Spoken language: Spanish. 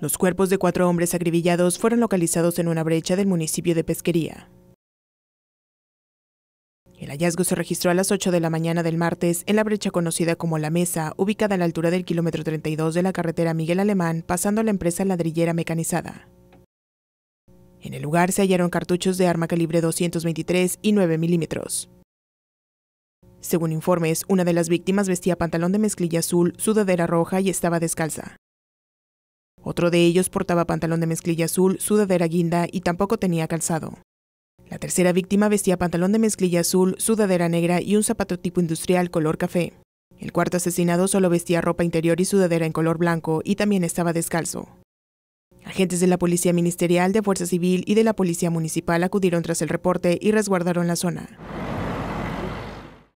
Los cuerpos de cuatro hombres agribillados fueron localizados en una brecha del municipio de Pesquería. El hallazgo se registró a las 8 de la mañana del martes en la brecha conocida como La Mesa, ubicada a la altura del kilómetro 32 de la carretera Miguel Alemán, pasando la empresa ladrillera mecanizada. En el lugar se hallaron cartuchos de arma calibre 223 y 9 milímetros. Según informes, una de las víctimas vestía pantalón de mezclilla azul, sudadera roja y estaba descalza. Otro de ellos portaba pantalón de mezclilla azul, sudadera guinda y tampoco tenía calzado. La tercera víctima vestía pantalón de mezclilla azul, sudadera negra y un zapato tipo industrial color café. El cuarto asesinado solo vestía ropa interior y sudadera en color blanco y también estaba descalzo. Agentes de la Policía Ministerial, de Fuerza Civil y de la Policía Municipal acudieron tras el reporte y resguardaron la zona.